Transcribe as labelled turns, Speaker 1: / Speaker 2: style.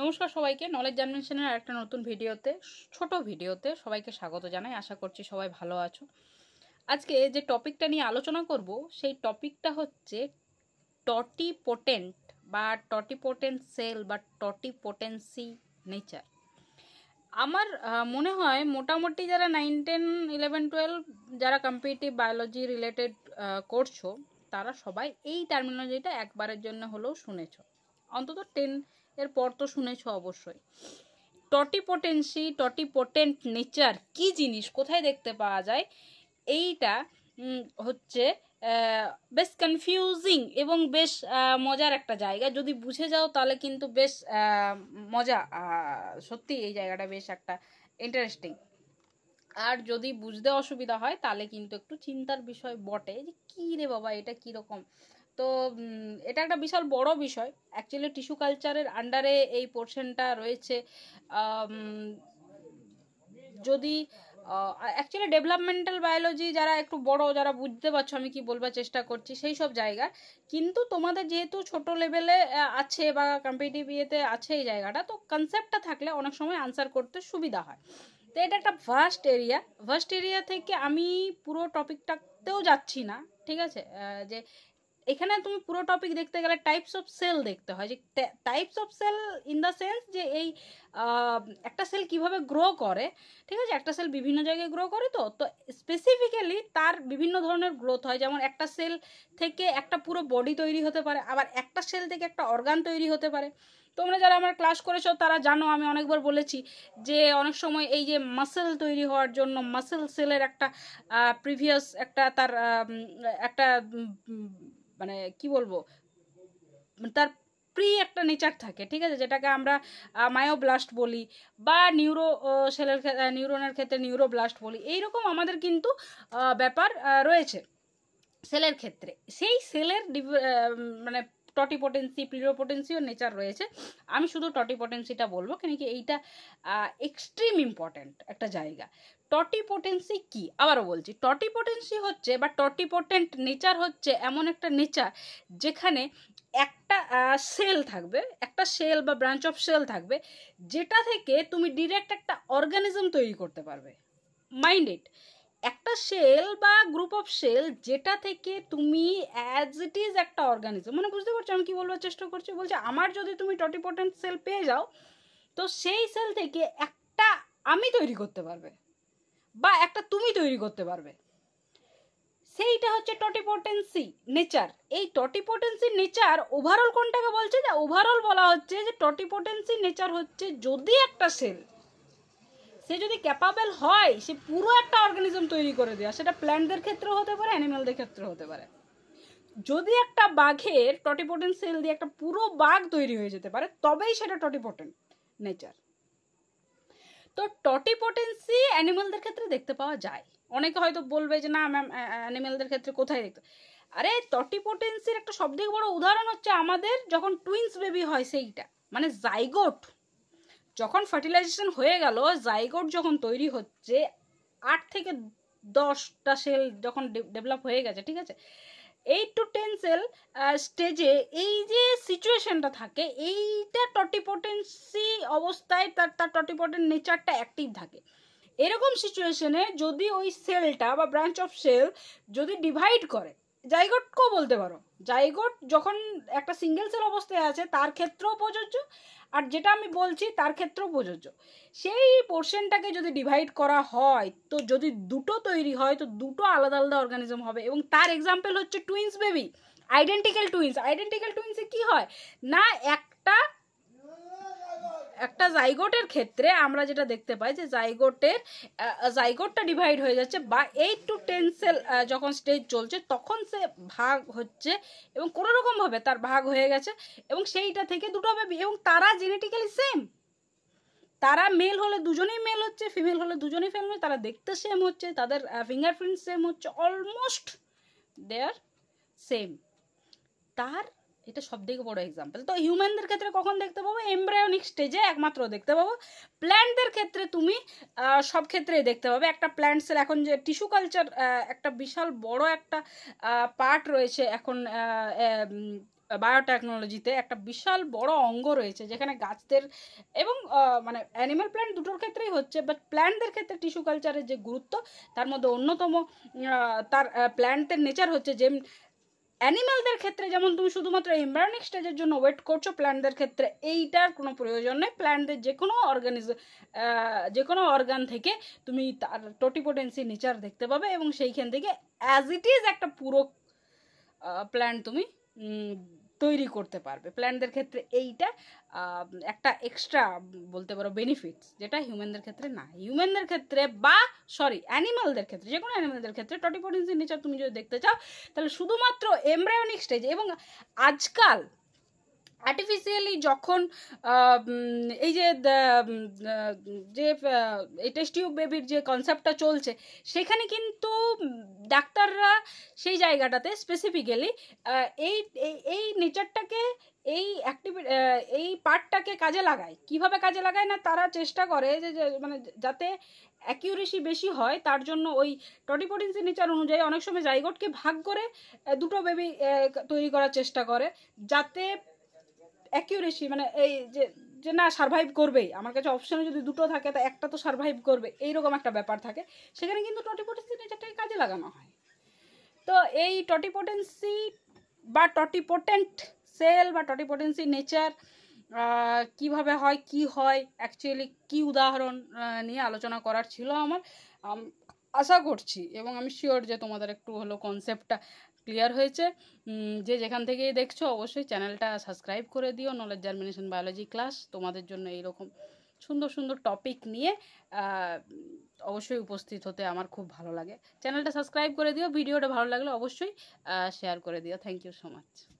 Speaker 1: নমস্কার সবাইকে নলেজ জার্মিনেশনের একটা নতুন ভিডিওতে ছোট ভিডিওতে সবাইকে স্বাগত জানাই আশা করছি সবাই ভালো আছো আজকে যে টপিকটা নিয়ে আলোচনা করব সেই টপিকটা হচ্ছে টটি পোটেন্ট বা টটি পোটেন্ট সেল বা টটি পোটেন্সি নেচার আমার মনে হয় মোটামুটি যারা নাইন টেন ইলেভেন টুয়েলভ যারা কম্পিটিভ বায়োলজি রিলেটেড করছো তারা সবাই এই টার্মিনোলজিটা একবারের জন্য হলেও শুনেছ অন্তত টেন এর পর তো শুনেছ অবশ্যই টটিপোটেন্সি টটিপোটেন্ট নেচার কি জিনিস কোথায় দেখতে পাওয়া যায় এইটা হচ্ছে বেশ কনফিউজিং এবং বেশ মজার একটা জায়গা যদি বুঝে যাও তাহলে কিন্তু বেশ মজা সত্যি এই জায়গাটা বেশ একটা ইন্টারেস্টিং আর যদি বুঝতে অসুবিধা হয় তাহলে কিন্তু একটু চিন্তার বিষয় বটে যে কী রে বাবা এটা কীরকম তো এটা একটা বিশাল বড় বিষয় অ্যাকচুয়ালি টিস্যু কালচারের আন্ডারে এই পোর্শনটা রয়েছে যদি অ্যাকচুয়ালি ডেভেলপমেন্টাল বায়োলজি যারা একটু বড় যারা বুঝতে পারছো আমি কি বলবার চেষ্টা করছি সেই সব জায়গা কিন্তু তোমাদের যেহেতু ছোট লেভেলে আছে বা কম্পিটিভ ইয়েতে আছে এই জায়গাটা তো কনসেপ্টটা থাকলে অনেক সময় আনসার করতে সুবিধা হয় তো এটা একটা ভার্স্ট এরিয়া ভার্স্ট এরিয়া থেকে আমি পুরো টপিকটাতেও যাচ্ছি না ঠিক আছে যে এখানে তুমি পুরো টপিক দেখতে গেলে টাইপস অফ সেল দেখতে হয় যে types of cell in the sense যে এই একটা সেল কিভাবে গ্রো করে ঠিক আছে একটা সেল বিভিন্ন জায়গায় গ্রো করে তো তো স্পেসিফিক্যালি তার বিভিন্ন ধরনের গ্রোথ হয় যেমন একটা সেল থেকে একটা পুরো বডি তৈরি হতে পারে আবার একটা সেল থেকে একটা অর্গান তৈরি হতে পারে তোমরা যারা আমার ক্লাস করেছো তারা জানো আমি অনেকবার বলেছি যে অনেক সময় এই যে মাসেল তৈরি হওয়ার জন্য মাসেল সেলের একটা প্রিভিয়াস একটা তার একটা মানে কি বলবো মানে তার প্রি একটা নেচার থাকে ঠিক আছে যেটাকে আমরা মায়োব্লাস্ট বলি বা নিউরো সেলের নিউরোনের ক্ষেত্রে নিউরোব্লাস্ট বলি এইরকম আমাদের কিন্তু ব্যাপার রয়েছে সেলের ক্ষেত্রে সেই সেলের মানে টটিপটেন্সি প্লিরোপটেন্সিও নেচার রয়েছে আমি শুধু পটেন্সিটা বলবো কেন কি এইটা এক্সট্রিম ইম্পর্ট্যান্ট একটা জায়গা টটিপোটেন্সি কি আবারও বলছি টটিপোটেন্সি হচ্ছে বা টটিপোটেন্ট নেচার হচ্ছে এমন একটা নেচার যেখানে একটা সেল থাকবে একটা সেল বা ব্রাঞ্চ অফ সেল থাকবে যেটা থেকে তুমি ডিরেক্ট একটা অর্গানিজম তৈরি করতে পারবে মাইন্ড ইট একটা সেল বা গ্রুপ অফ সেল যেটা থেকে তুমি অ্যাজ ইট ইজ একটা অর্গানিজম মানে বুঝতে পারছো আমি কী বলবার চেষ্টা করছি বলছি আমার যদি তুমি টটিপোটেন্ট সেল পেয়ে যাও তো সেই সেল থেকে একটা আমি তৈরি করতে পারবে বা একটা তুমি তৈরি করতে পারবে সেইটা হচ্ছে টটিপোটেন্সি নেচার এই টটিপোটেন্সি নেচার ওভারঅল কোনটাকে বলছে যে ওভারঅল বলা হচ্ছে যে টটিপোটেন্সি নেচার হচ্ছে যদি একটা সেল সে যদি ক্যাপাবেল হয় সে পুরো একটা অর্গানিজম তৈরি করে দেওয়া সেটা প্ল্যান্টদের ক্ষেত্রেও হতে পারে অ্যানিমালদের ক্ষেত্রে হতে পারে যদি একটা বাঘের টটিপোটেন্ট সেল দিয়ে একটা পুরো বাঘ তৈরি হয়ে যেতে পারে তবেই সেটা টটিপোটেন্ট নেচার তো টটিপটেন্সি অ্যানিমেলদের ক্ষেত্রে দেখতে পাওয়া যায় অনেকে হয়তো বলবে যে না ম্যাম অ্যানিমেলদের ক্ষেত্রে কোথায় দেখতে আরে পটেন্সির একটা সবথেকে বড় উদাহরণ হচ্ছে আমাদের যখন টুইন্স বেবি হয় সেইটা মানে জাইগোট যখন ফার্টিলাইজেশন হয়ে গেল জাইগোট যখন তৈরি হচ্ছে আট থেকে দশটা সেল যখন ডেভেলপ হয়ে গেছে ঠিক আছে এইট টু টেন সেল স্টেজে এই যে সিচুয়েশনটা থাকে এইটা টটিপোটেন্সি অবস্থায় তার তার টটিপোটেন্ট নেচারটা অ্যাক্টিভ থাকে এরকম সিচুয়েশনে যদি ওই সেলটা বা ব্রাঞ্চ অফ সেল যদি ডিভাইড করে জাইগটকেও বলতে পারো জাইগট যখন একটা সিঙ্গেল সেল অবস্থায় আছে তার ক্ষেত্রেও প্রযোজ্য আর যেটা আমি বলছি তার ক্ষেত্রেও প্রযোজ্য সেই পোর্শনটাকে যদি ডিভাইড করা হয় তো যদি দুটো তৈরি হয় তো দুটো আলাদা আলাদা অর্গানিজম হবে এবং তার এক্সাম্পল হচ্ছে twins baby identical twins identical টুইন্সে কি হয় না একটা একটা জাইগোটের ক্ষেত্রে আমরা যেটা দেখতে পাই যে জাইগোটের জাইগোটটা ডিভাইড হয়ে যাচ্ছে বা এইট টু টেন সেল যখন স্টেজ চলছে তখন সে ভাগ হচ্ছে এবং কোনো রকমভাবে তার ভাগ হয়ে গেছে এবং সেইটা থেকে দুটো বেবি এবং তারা জেনেটিক্যালি সেম তারা মেল হলে দুজনেই মেল হচ্ছে ফিমেল হলে দুজনেই ফিমেল তারা দেখতে সেম হচ্ছে তাদের ফিঙ্গারপ্রিন্ট সেম হচ্ছে অলমোস্ট দে আর সেম তার এটা সব থেকে বড় এক্সাম্পল তো হিউম্যানদের ক্ষেত্রে কখন দেখতে পাবো এমব্রায়োনিক স্টেজে একমাত্র দেখতে পাবো প্ল্যান্টদের ক্ষেত্রে তুমি সব ক্ষেত্রেই দেখতে পাবে একটা প্ল্যান্টসের এখন যে টিস্যু কালচার একটা বিশাল বড় একটা পার্ট রয়েছে এখন বায়োটেকনোলজিতে একটা বিশাল বড় অঙ্গ রয়েছে যেখানে গাছদের এবং মানে অ্যানিম্যাল প্ল্যান্ট দুটোর ক্ষেত্রেই হচ্ছে বাট প্ল্যান্টদের ক্ষেত্রে টিস্যু কালচারের যে গুরুত্ব তার মধ্যে অন্যতম তার প্ল্যান্টের নেচার হচ্ছে যে অ্যানিম্যালদের ক্ষেত্রে যেমন তুমি শুধুমাত্র এমব্রায়নিক স্টেজের জন্য ওয়েট করছো প্ল্যান্টদের ক্ষেত্রে এইটার কোনো প্রয়োজন নেই প্ল্যান্টদের যে কোনো অর্গানিজ যে কোনো অর্গান থেকে তুমি তার টোটিপোটেন্সি নেচার দেখতে পাবে এবং সেইখান থেকে অ্যাজ ইট ইজ একটা পুরো প্ল্যান্ট তুমি তৈরি করতে পারবে প্ল্যান্টদের ক্ষেত্রে এইটা একটা এক্সট্রা বলতে পারো বেনিফিটস যেটা হিউম্যানদের ক্ষেত্রে না হিউম্যানদের ক্ষেত্রে বা সরি অ্যানিমালদের ক্ষেত্রে যে কোনো অ্যানিমালদের ক্ষেত্রে টটিপোটেন্সি নেচার তুমি যদি দেখতে চাও তাহলে শুধুমাত্র এমব্রায়োনিক স্টেজ এবং আজকাল আর্টিফিশিয়ালি যখন এই যে যে এই টেস্টিউব বেবির যে কনসেপ্টটা চলছে সেখানে কিন্তু ডাক্তাররা সেই জায়গাটাতে স্পেসিফিক্যালি এই এই নেচারটাকে এই অ্যাক্টিভি এই পার্টটাকে কাজে লাগায় কিভাবে কাজে লাগায় না তারা চেষ্টা করে যে মানে যাতে অ্যাকিউরেসি বেশি হয় তার জন্য ওই টটিপটেন্সি নেচার অনুযায়ী অনেক সময় জাইগটকে ভাগ করে দুটো বেবি তৈরি করার চেষ্টা করে যাতে অ্যাকিউরেসি মানে এই যে যে না সার্ভাইভ করবেই আমার কাছে অপশানে যদি দুটো থাকে তা একটা তো সার্ভাইভ করবে এইরকম একটা ব্যাপার থাকে সেখানে কিন্তু নেচারটাকে কাজে লাগানো হয় তো এই পটেন্সি বা টটিপোটেন্ট সেল বা পটেন্সি নেচার কিভাবে হয় কি হয় অ্যাকচুয়ালি কি উদাহরণ নিয়ে আলোচনা করার ছিল আমার আশা করছি এবং আমি শিওর যে তোমাদের একটু হলো কনসেপ্টটা ক্লিয়ার হয়েছে যে যেখান থেকে দেখছো অবশ্যই চ্যানেলটা সাবস্ক্রাইব করে দিও নলেজ জার্মিনেশন বায়োলজি ক্লাস তোমাদের জন্য এইরকম সুন্দর সুন্দর টপিক নিয়ে অবশ্যই উপস্থিত হতে আমার খুব ভালো লাগে চ্যানেলটা সাবস্ক্রাইব করে দিও ভিডিওটা ভালো লাগলে অবশ্যই শেয়ার করে দিও থ্যাংক ইউ সো মাচ